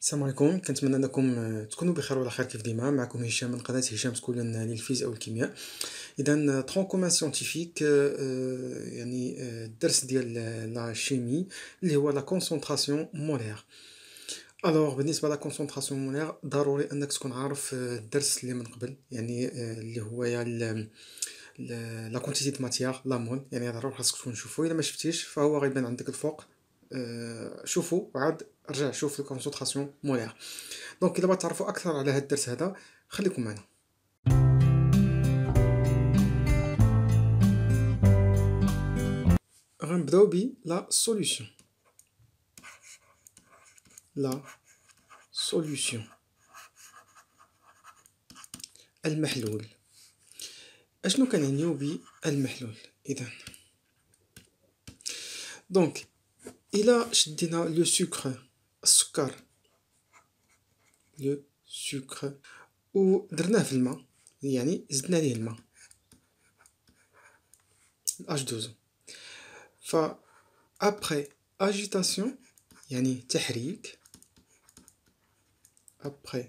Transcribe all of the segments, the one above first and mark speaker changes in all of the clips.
Speaker 1: السلام عليكم كنتمنى انكم آه، تكونوا بخير وعلى خير كيف ديما معكم هشام من قناه هشام سكول آه، للفيز او الكيمياء اذا ترون كومان سيونتيفيك يعني الدرس آه، ديال لا شيمي اللي هو لا كونسونطراسيون مولير الوغ بالنسبه لا كونسونطراسيون مولير ضروري انك تكون عارف الدرس اللي من قبل يعني اللي هو يا لا كونتيتي د ماتيير لامون يعني هذا خاصك تكون تشوفو الا ما شفتيش فهو غيبان عندك الفوق آه، شوفو وعاد رجع شوف الكونسونطراسيون مولير دونك الا بغيتو تعرفوا اكثر على هذا الدرس هذا خليكم معنا غنبداو ب لا سوليوشن لا سوليوشن المحلول اشنو كنعنيو بالمحلول اذا دونك الى شدينا لو سكر السكر لو سكر ودرناه في الماء يعني زدنا ليه الماء الاش 12 ف ابري اجيتاسيون يعني تحريك après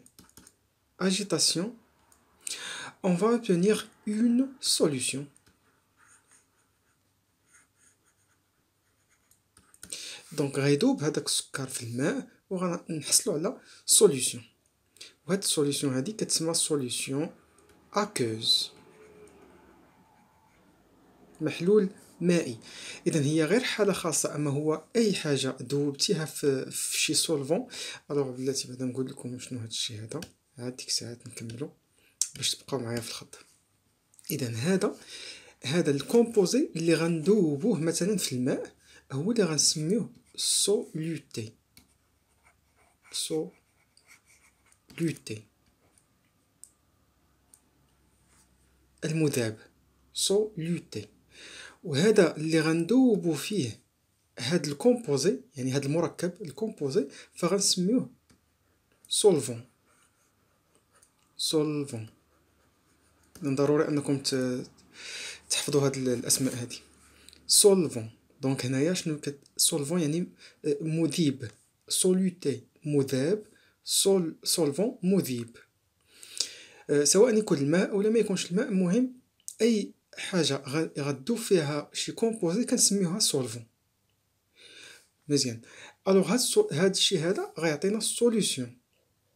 Speaker 1: agitation on va obtenir une solution. دونك غيذوب هذاك السكر في الماء وغنحصلوا على سوليوشن وهاد السوليوشن هادي كتسمى سوليوشن اكوز محلول مائي اذا هي غير حاله خاصه اما هو اي حاجه ذوبتيها في, في شي سولفون الوغ بلاتي بعدا نقول لكم شنو هاد الشيء هذا عاد ديك الساعات نكملو باش تبقاو معايا في الخط اذا هذا هذا الكومبوزي اللي غندوبوه مثلا في الماء هو اللي غنسميوه سوليوتي سوليوتي المذاب سوليوتي وهذا اللي غندوبو فيه هاد الكومبوزي يعني هاد المركب الكومبوزي فغنسميوه سولفون سولفون من ضروري انكم تحفظوا هاد الاسماء هادي سولفون دونك هنايا شنو كت سولفون يعني آه، مذيب سوليتي مذاب سول سولفون مذيب آه، سواء يكون الماء او ما يكونش الماء المهم اي حاجه غدو فيها شي كومبوزي كنسميوها سولفون مزيان الوغ هاد الشيء هذا غيعطينا سوليوشن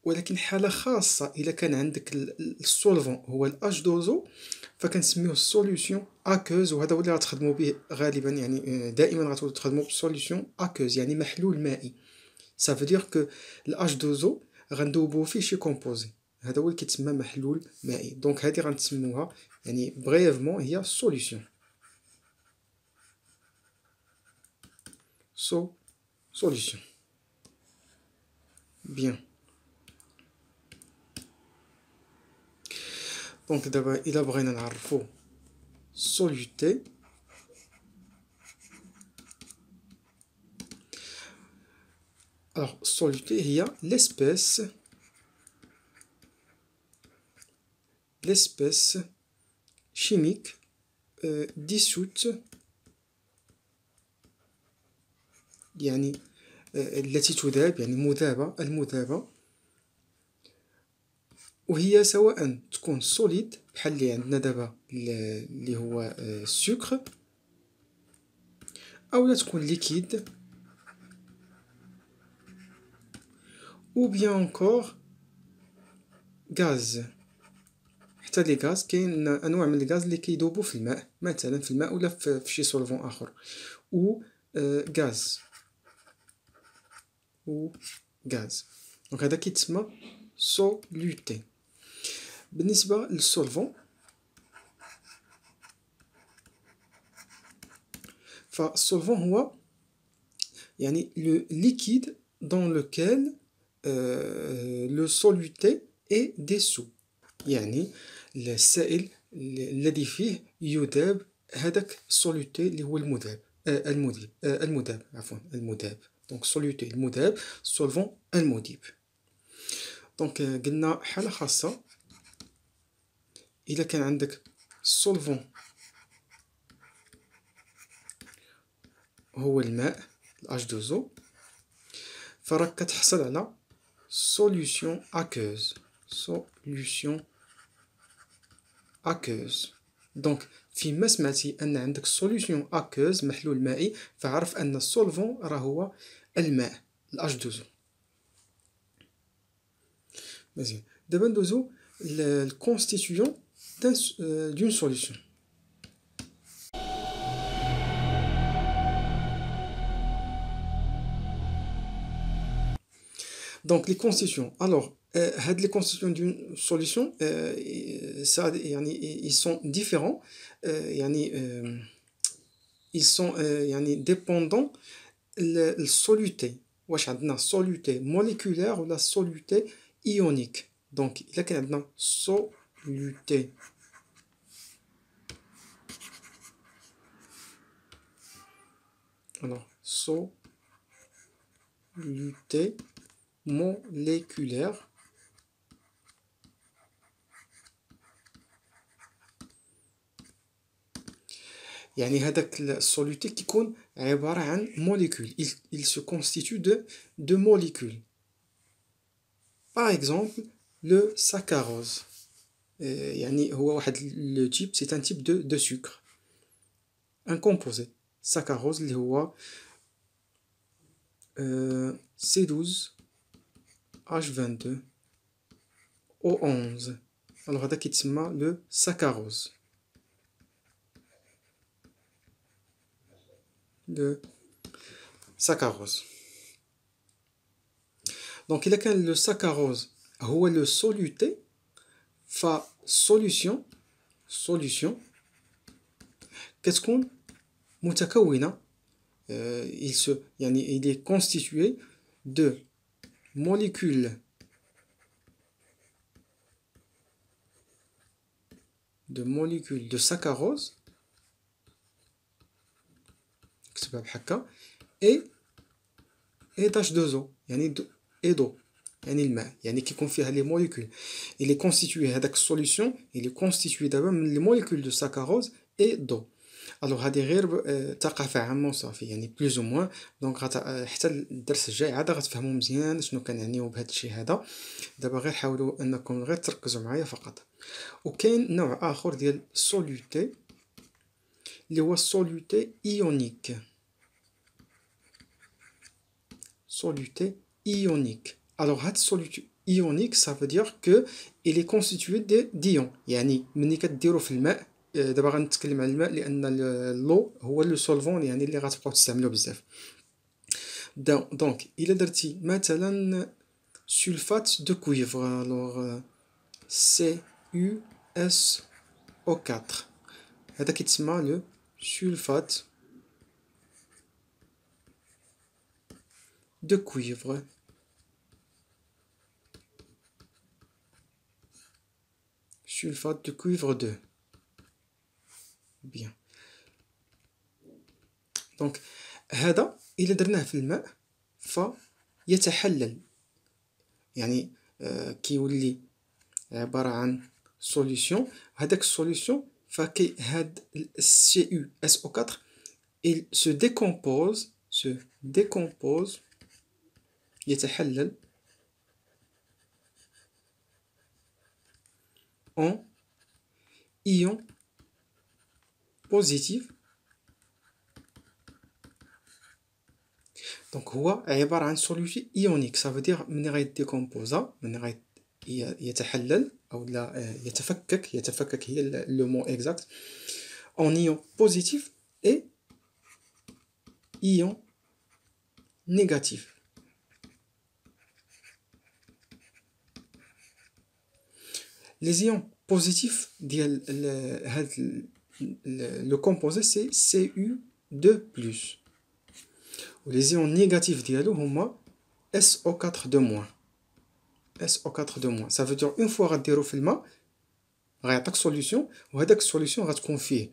Speaker 1: ولكن حاله خاصه الا كان عندك السولفون هو الاش دوزو فكنسميوه السوليوشن اكوز وهذا هو اللي غتخدموا به غالبا يعني آه، دائما غتولوا تخدموا بالسوليوشن اكوز يعني محلول مائي سا فودير كو الاش دوزو غندوبو فيه شي كومبوزي هذا هو اللي كيتسمى محلول مائي دونك هذه غنسموها يعني بريفمون هي سوليوشن سو سوليوشن بيان Donc d'abord il soluté. Alors soluté il y a l'espèce, l'espèce chimique euh, dissoute. Il y a ni وهي سواء تكون سوليد بحال اللي عندنا دابا اللي هو السكر آه، او لا تكون ليكيد او بيان انكور غاز حتى لي غاز كاين انواع من الغاز اللي كيذوبوا في الماء مثلا في الماء ولا في, في شي سولفون اخر و غاز او غاز دونك هذا كيتسمى سولوتي بالنسبه للسولفون فالسولفون هو يعني لو ليكيد دون لوكيل لو سوليوتي اي ديسو يعني السائل الذي فيه يذاب هذاك السوليوتي اللي هو المذاب آه، المذيب آه، المذاب عفوا المذاب دونك سوليوتي المذاب سولفون المذيب دونك آه، قلنا حاله خاصه الا كان عندك السولفون هو الماء الاتش دو زو فراك كتحصل على سوليوشن اكوز سوليوشن اكوز دونك فيما سمعتي ان عندك سوليوشن اكوز محلول مائي فعرف ان السولفون راه هو الماء الاتش دو زو مزيان دابا ندوزو الكونستيتيون Euh, d'une solution. Donc les constitutions Alors, euh, les constitutions d'une solution, euh, ça, ils sont différents. ils sont dépendants de la soluté. la soluté moléculaire ou la soluté ionique. Donc, il y a une soluté alors, soluté moléculaire يعني هذاك soluté كيكون عباره une molécule. il se constitue de deux molécules par exemple le saccharose le type c'est un type de sucre un composé Saccharose, euh, le roi C12H22O11. Alors, à le saccharose. Le saccharose. Donc, il a quand le saccharose? est le soluté, fa solution. Qu'est-ce qu'on... Euh, il il est constitué de molécules de molécules de saccharose et et d'H2O et d'eau يعني il est constitué d'une solution, il est constitué d'abord les molécules de saccharose et d'eau الوغ هذه غير ثقافه عامه وصافي يعني بلوز او موان دونك حتى الدرس الجاي عاد غتفهموا مزيان شنو كنعنيو بهذا الشيء هذا دابا غير حاولوا انكم غير تركزوا معايا فقط وكاين نوع اخر ديال سوليوتي اللي هو سوليوتي ايونيك سوليوتي ايونيك الوغ هاد السوليوتي ايونيك ça كو dire que il est constitué يعني ملي كديرو في الماء D'abord, on va parler de l'eau, car le solvant, et on va pouvoir l'utiliser Donc, il a dit, par sulfate de cuivre. Alors, C-U-S-O-4. C'est ce qui sulfate de cuivre. Sulfate de cuivre 2. بيان دونك هذا الا درناه في الماء ف يتحلل يعني آه، كيولي عباره عن سوليسيون هذاك السوليسيون فكي هاد السي او اس او 4 il se décompose se décompose يتحلل en ion positif Donc, هو عبارة عن ça ايونيك dire des euh, من le من exact يتحلل يتفكك يتفكك en ion positif et ion négatif. Les ions positifs, ديال le, composé c'est Cu2+. Les ions négatifs dialo moi SO4 de moins. SO4 de moins. Ça veut dire une fois غديرو في a une solution une solution غتكون confier.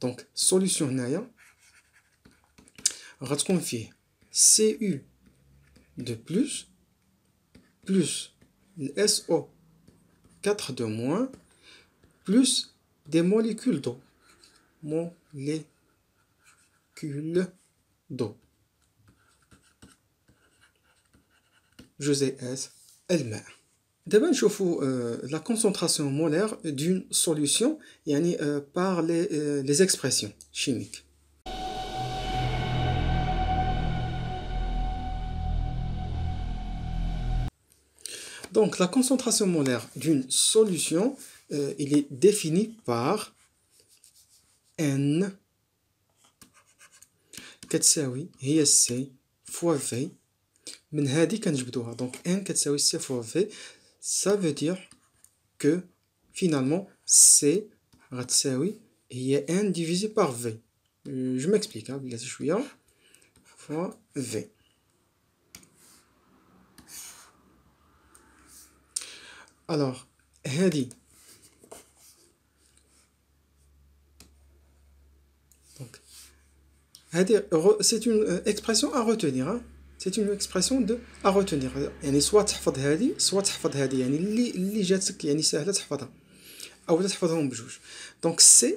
Speaker 1: Donc, solution هنايا غتكون confier Cu de plus plus SO4 de moins plus des molécules d'eau. Molécules d'eau. José S. Elmer. D'abord, je vous euh, la concentration molaire d'une solution euh, par euh, les expressions chimiques. Donc, la concentration molaire d'une solution euh, il est défini par N C fois V donc N كتساوي C fois V ça veut dire que finalement C غتساوي est N divisé par V euh, je m'explique hein, fois V alors c'est une expression à retenir hein? c'est une expression de à retenir يعني soit تحفظ هذه soit تحفظ هذه يعني اللي اللي جاتك يعني سهله تحفظها او تحفظهم بجوج دونك سي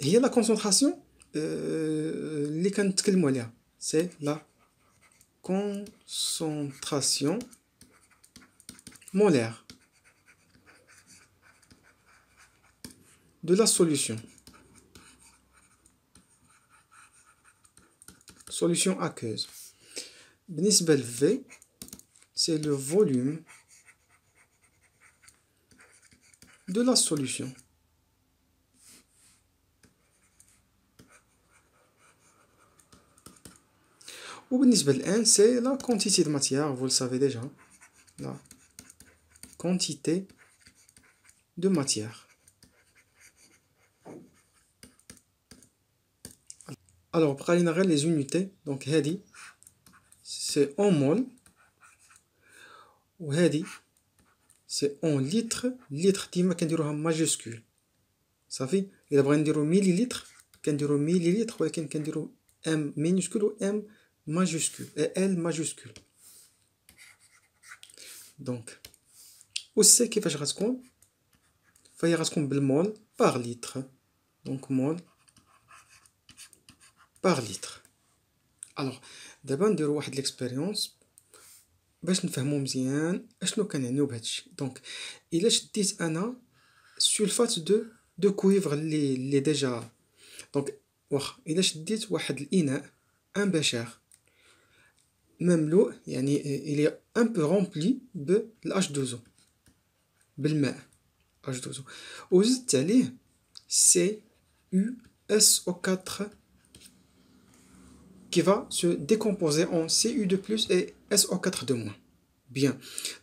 Speaker 1: هي لا كونسونطراسيون اللي كنتكلموا عليها سي لا concentration molaire de la solution. solution aqueuse. Bnisbel V, c'est le volume de la solution. Ou Bnisbel N, c'est la quantité de matière, vous le savez déjà. La quantité de matière. Alors, pour aller les unités, donc Hadi, c'est en mol, ou Hadi, c'est en litre litre qui est en majuscule. Ça fait, il va dire millilitre qu'on dit millilitre, ou qu'on dit M minuscule ou M majuscule, et L majuscule. Donc, aussi, qu'il va se faire, il va se par litre. Donc, mol, Litre, alors d'abord de l'expérience, mais je ne mon je donc il est dit sulfate de cuivre les déjà donc il est dit un même l'eau il est un peu rempli de l'âge' 2 o de h 2 S, CUSO4 qui va se décomposer en Cu 2 plus et SO4 de moins. Bien.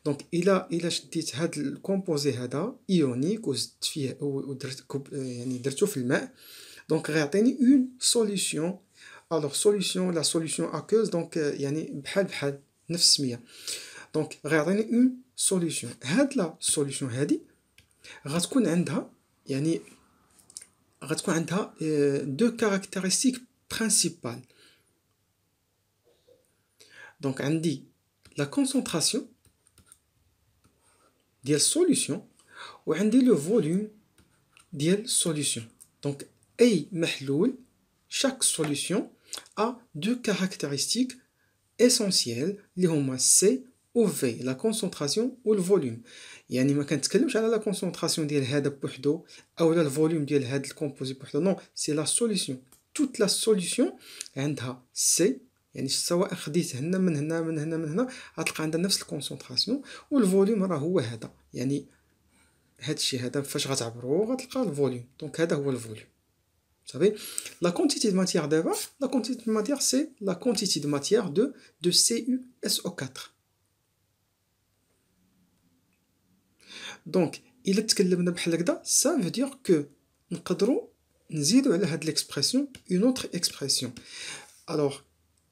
Speaker 1: Donc, il a, il a dit, le composé hada, ionique, ou donc, il une solution. Alors, solution, la solution aqueuse, donc, il y a Donc, il une solution. Had la solution, hadi, غتكون عندها يعني غتكون عندها deux caractéristiques principales donc, on la concentration de la solution ou on le volume de la solution. Donc, chaque solution a deux caractéristiques essentielles les C ou V la concentration ou le volume يعني ما كنتكلمش على la concentration de هذا بوحدو ou le volume de هذا الكومبوزي non c'est la solution toute la solution عندها C يعني سواء خديت هنا من هنا من هنا من هنا غتلقى عندها نفس الكونسونطراسيون والفوليوم راه هو هذا يعني هذا الشيء هذا فاش غتعبروه غتلقى الفوليوم دونك هذا هو الفوليوم savez la quantité de matière d'Eva la quantité de matière c'est la quantité de matière de de CuSO4 donc il est ça veut dire que nous pouvons نزيدو على هاد l'expression une autre expression alors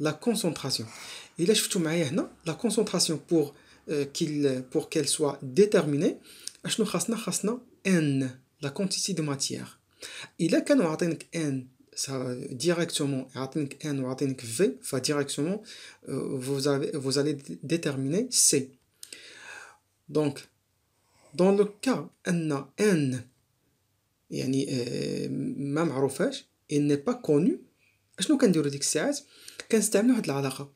Speaker 1: la concentration. Et là, je suis la concentration pour euh, qu'il pour qu'elle soit déterminée, khasna khasna n, la quantité de matière. il a quand on atteint n, ça directement, atteint n ou atteint v, va directement, euh, vous, avez, vous allez déterminer c. Donc, dans le cas n, n, يعني, ما معروفاش, il n'est pas connu, اشنو كنديرو ديك الساعات كنستعملو هاد العلاقه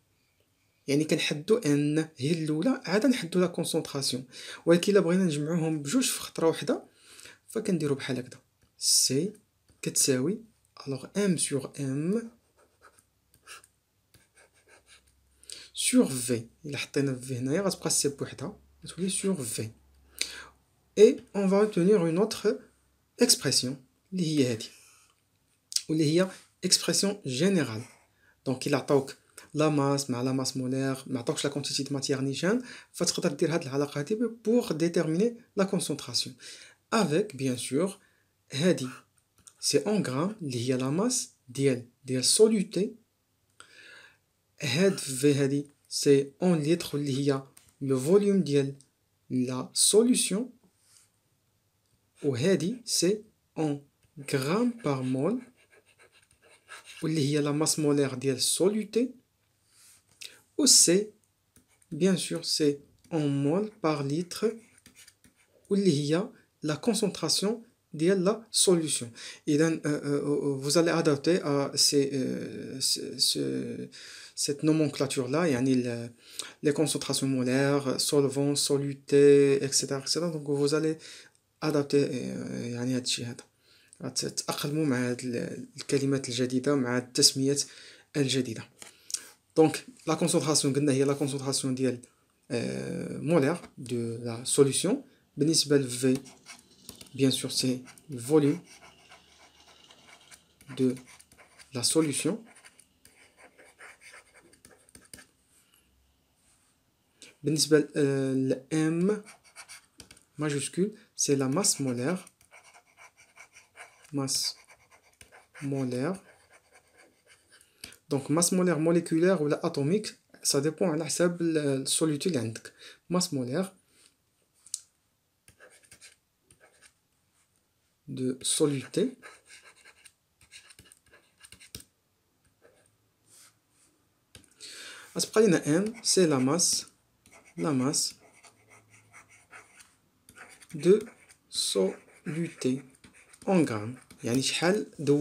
Speaker 1: يعني كنحدو ان هي الاولى عاد نحدو لا كونسونطراسيون ولكن الا بغينا نجمعوهم بجوج في خطره واحده فكنديرو بحال هكذا سي كتساوي الوغ ام سور ام سور في الا حطينا في هنايا غتبقى سي بوحدها غتولي سور في اي اون فا اوتونيغ اون اوتر اكسبرسيون اللي هي هادي واللي هي expression générale. Donc, il attaque la masse, la masse molaire, la quantité de matière nigène, pour déterminer la concentration. Avec, bien sûr, c'est en grammes, lié à la masse, DL, DL soluté. C'est en litres, lié à le volume DL, la solution. Ou c'est en grammes par mole y la la masse molaire ديال solutée. ou c'est, bien sûr, c'est en mol par litre où il y a la concentration de la solution. Et euh, euh, euh, vous allez adapter à cette nomenclature-là, yani les concentrations molaires, solvant, soluté, etc., Donc, vous allez adapter yani, à donc la concentration molaire de la solution. Benisbel V, bien sûr, c'est le volume de la solution. Benisbel M majuscule, c'est la masse molaire masse molaire. Donc masse molaire moléculaire ou atomique, ça dépend de la soluté Masse molaire de soluté Aspraline M, c'est la masse, la masse de soluté. En grammes. Et je vais 2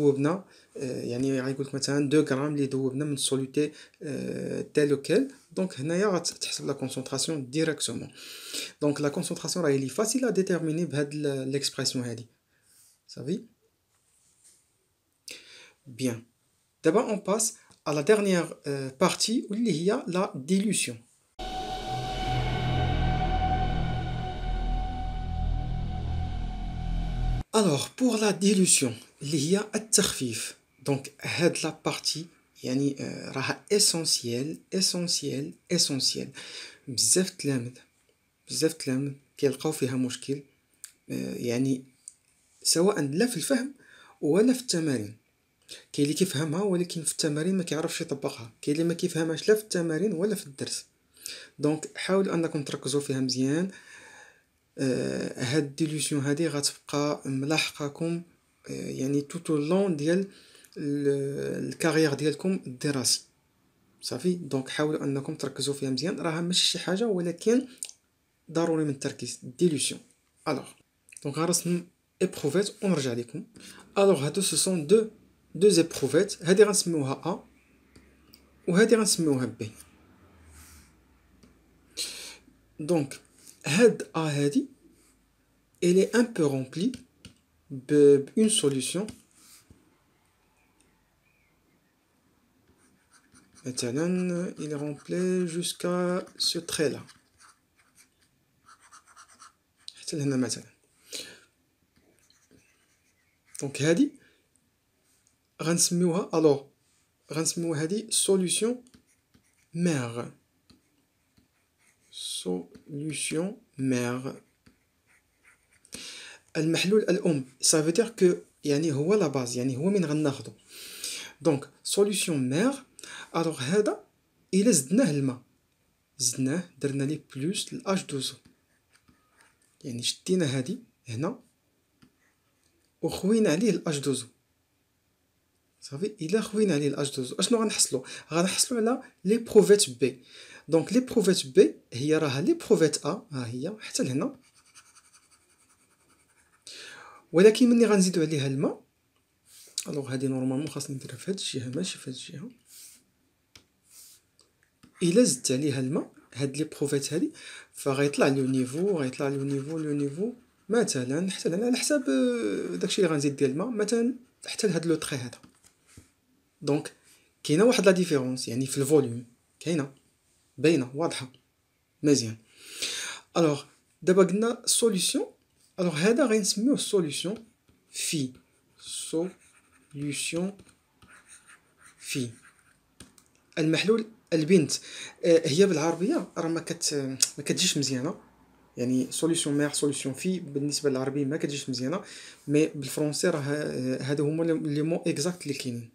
Speaker 1: grammes de soluté telle ou telle. Donc, je vais vous donner la concentration directement. Donc, la concentration est facile à déterminer avec l'expression. Bien. D'abord, on passe à la dernière euh, partie où il y a la dilution. الوغ بور لا ديلوسيون اللي هي التخفيف دونك هاد la partie, يعني راها essentiel, essentiel, essentiel. بزاف تلامذ بزاف تلامذ كيلقاو فيها مشكل يعني سواء لا في الفهم ولا في التمارين كاين اللي كيفهمها ولكن في التمارين ما كيعرفش يطبقها كاين اللي ما كيفهمهاش لا في التمارين ولا في الدرس دونك حاولوا انكم تركزوا فيها مزيان آه، هاد الديليوشن هادي غتبقى ملاحقاكم آه، يعني توتو لون ديال الكارير ديالكم الدراسي صافي دونك حاولوا انكم تركزوا فيها مزيان راها ماشي شي حاجه ولكن ضروري من التركيز ديليوشن الوغ دونك غنرسم ايبروفات ونرجع لكم الوغ هادو سو سون دو دو ايبروفات هادي غنسميوها ا وهادي غنسميوها بي دونك هاد A هادي elle est un peu remplie une solution Maintenant, il est rempli jusqu'à ce trait-là. Donc, هذه غنسميوها alors غنسميوها هذه solution mère. solution mère المحلول الام ça veut dire que يعني هو لا باز يعني هو من غناخذو دونك سوليوشن مير الوغ هذا الا زدناه الماء زدناه درنا ليه بلوس الاش دوزو يعني شدينا هادي هنا وخوينا عليه H2O صافي الى خوينا عليه الاش دوزو اشنو غنحصلو غنحصلو على لي بروفيت بي دونك لي بروفيت بي هي راها لي بروفيت ا ها هي حتى لهنا ولكن ملي غنزيدو عليها الماء الوغ هادي نورمالمون خاصني نديرها في هاد الجهه ماشي في هاد الجهه الا زدت عليها الماء هاد لي بروفيت هادي فغيطلع لو نيفو غيطلع لو نيفو لو نيفو مثلا حتى لهنا على حساب داكشي اللي غنزيد ديال الماء مثلا حتى لهاد لو تري هذا دونك كاينه واحد لا ديفيرونس يعني في الفوليوم كاينه باينه واضحه مزيان الوغ دابا قلنا سوليسيون الوغ هذا غنسميوه سوليسيون في سوليسيون في المحلول البنت آه، هي بالعربيه راه ما كت ما كتجيش مزيانه يعني سوليسيون ميغ سوليسيون في بالنسبه للعربي ما كتجيش مزيانه مي بالفرونسي راه آه، هادو هما لي مو اكزاكت اللي كاينين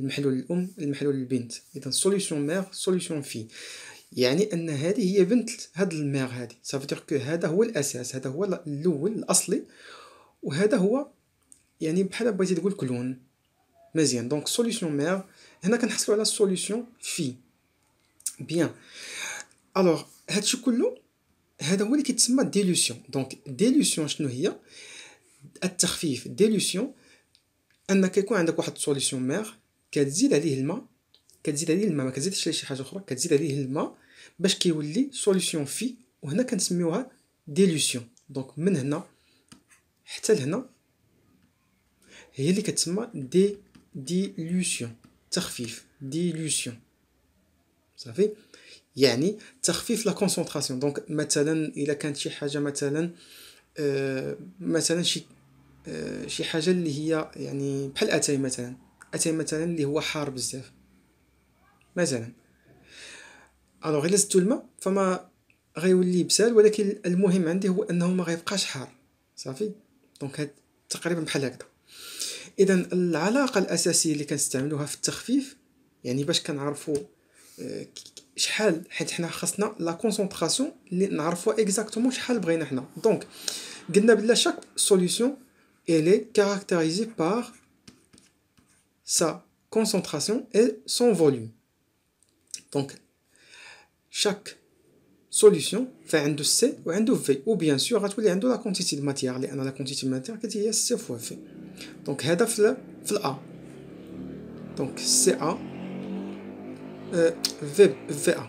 Speaker 1: المحلول الام المحلول البنت اذا سوليسيون مير سوليسيون في يعني ان هذه هي بنت هذا المير هذه سافو كو هذا هو الاساس هذا هو الاول الاصلي وهذا هو يعني بحال بغيتي تقول كلون مزيان دونك سوليسيون مير هنا كنحصلوا على سوليسيون في بيان الوغ هادشي كله هذا هو اللي كيتسمى ديلوسيون دونك ديلوسيون شنو هي التخفيف ديلوسيون انك يكون عندك واحد سوليسيون مير كتزيد عليه الماء كتزيد عليه الماء ما كتزيدش عليه شي حاجه اخرى كتزيد عليه الماء باش كيولي سوليسيون في وهنا كنسميوها ديلوسيون دونك من هنا حتى لهنا هي اللي كتسمى دي ديلوسيون تخفيف ديلوسيون صافي يعني تخفيف لا كونسونطراسيون دونك مثلا الا كانت شي حاجه مثلا آه مثلا شي آه شي حاجه اللي هي يعني بحال اتاي مثلا اتاي مثلا اللي هو حار بزاف مثلا الوغ الا زدتو الماء فما غيولي بسال ولكن المهم عندي هو انه ما غيبقاش حار صافي دونك هاد تقريبا بحال هكذا اذا العلاقه الاساسيه اللي كنستعملوها في التخفيف يعني باش كنعرفوا آه، شحال حيت حنا خاصنا لا كونسونطراسيون اللي نعرفوا اكزاكتومون شحال بغينا حنا دونك قلنا بلا شاك سوليوشن الي est caractérisée sa concentration et son volume. Donc, chaque solution fait un de C ou un de V, ou bien sûr, il y a la quantité de matière, لأن la quantité de matière qui est C fois V. Donc, c'est F A. Donc, C A euh, V VA.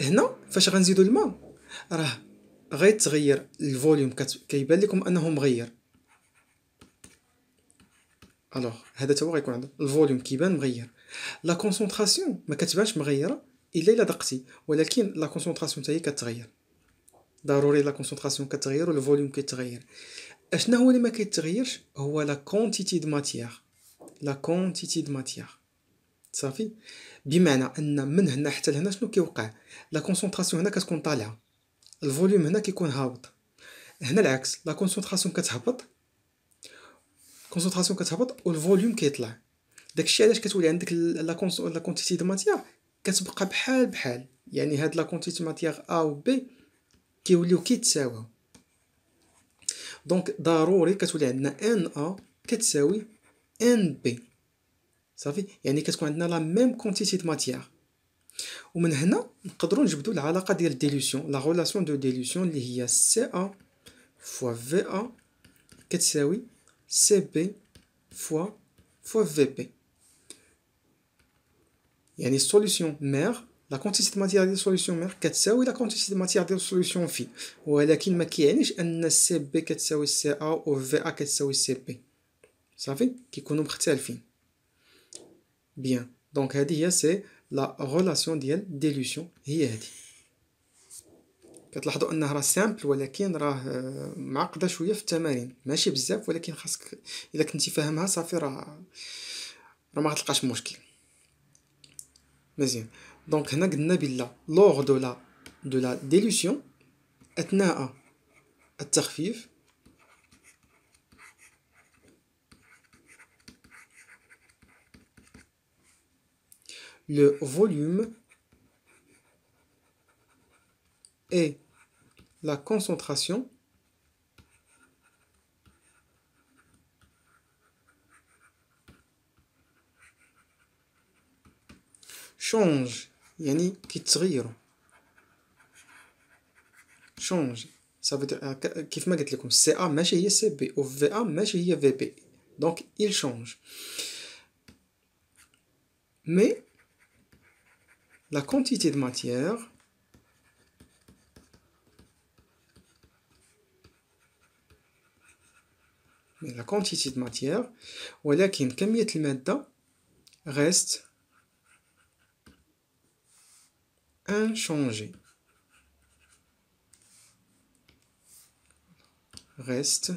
Speaker 1: هنا فاش le volume راه غيتغير الفوليوم كيبان لكم انه مغير الوغ هذا توا غيكون عندك الفوليوم كيبان مغير لا كونسونطراسيون ما كتبانش مغيره الا الا دقتي ولكن لا كونسونطراسيون تاعي كتغير ضروري لا كونسونطراسيون كتغير والفوليوم كيتغير اشنا هو اللي ما كيتغيرش هو لا كونتيتي دو ماتيير لا كونتيتي دو ماتيير صافي بمعنى ان من هنا حتى لهنا شنو كيوقع لا كونسونطراسيون هنا كتكون طالعه الفوليوم هنا كيكون هابط هنا العكس لا كونسونطراسيون كتهبط الكونسونطراسيون كتهبط والفوليوم كيطلع داكشي علاش كتولي عندك لا لا كونتيتي دو ماتيير كتبقى بحال بحال يعني هاد لا كونتيتي ماتيير ا و بي كيوليو كيتساواو دونك ضروري كتولي عندنا ان ا كتساوي ان بي صافي يعني كتكون عندنا لا ميم كونتيتي دو ماتيير ومن هنا نقدروا نجبدوا العلاقه ديال ديليوسيون لا ريلاسيون دو ديليوسيون اللي هي سي ا فوا في ا كتساوي CB fois, fois VP. Il y a une solution mère, la quantité de matière de solution mère, c'est la quantité de matière de solution phi. Ou elle a qu'il m'a qu'il y a une CB qui ou CA ou VA qui ou CP. Ça fait qu'il connaît pas le fin. Bien. Donc, c'est la relation d'illusion. Il y a dit. كتلاحظوا انه راه سامبل ولكن راه آه، معقده شويه في التمارين ماشي بزاف ولكن خاصك الا كنتي فاهمها صافي راه راه ما غتلقاش مشكل مزيان دونك هنا قلنا بلا لوغ دو لا دو لا ديلوسيون اثناء التخفيف le volume est la concentration change يعني كيتصغيروا change ça veut dire comme ما قلت لكم ca ماشي هي cb بي va ماشي هي donc, il change mais la quantité de matière La quantité de matière, ou laquelle qu'un miette le mède reste inchangé. Reste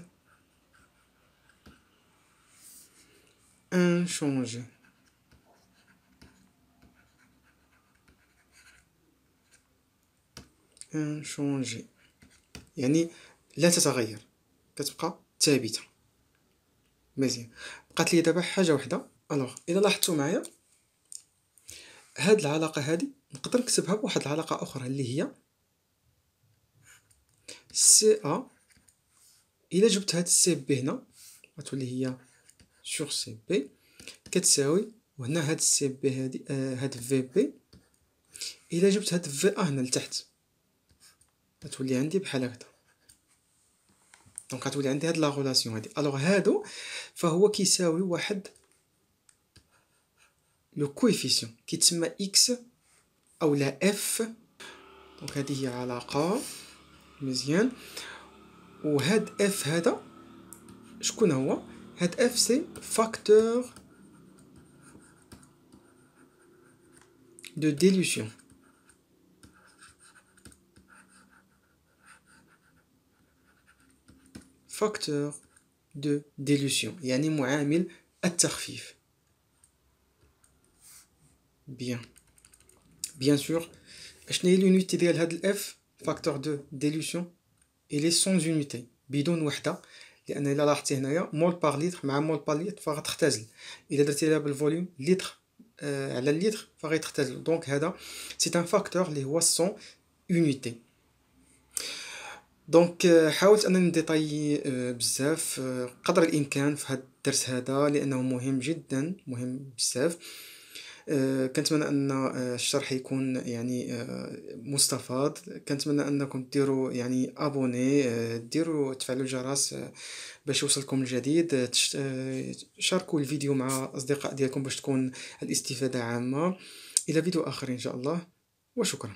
Speaker 1: inchangé. Inchangé. Il y a une lettre à ta gueule. quest مزيان بقات لي دابا حاجه وحده الوغ الا لاحظتوا معايا هاد العلاقه هادي نقدر نكتبها بواحد العلاقه اخرى اللي هي سي ا الا جبت هاد سي بي هنا غتولي هي سور سي بي كتساوي وهنا هاد السي بي هادي آه هاد في بي الا جبت هاد في ا هنا لتحت غتولي عندي بحال هكذا دونك غتولي عندي هاد لا غولاسيون هادي الوغ هادو fahwa qui un coefficient qui s'appelle x ou la f donc c'est une relation et la f c'est un facteur de dilution facteur de dilution. un Bien. Bien sûr, je هي l'unité de f, facteur de dilution. Il est sans unité بدون وحدة لأن par litre, هنايا مول par ليتر مع مول ليتر فغتختزل درتي لها بالفوليوم litre, Donc, c'est un facteur unité دونك آه، حاولت انني نديطاي آه، بزاف آه، قدر الامكان في هذا الدرس هذا لانه مهم جدا مهم بزاف كنتمنى ان الشرح يكون يعني مستفاض كنتمنى انكم ديروا يعني ابوني ديروا تفعلوا الجرس باش يوصلكم الجديد شاركوا الفيديو مع اصدقاء ديالكم باش تكون الاستفاده عامه الى فيديو اخر ان شاء الله وشكرا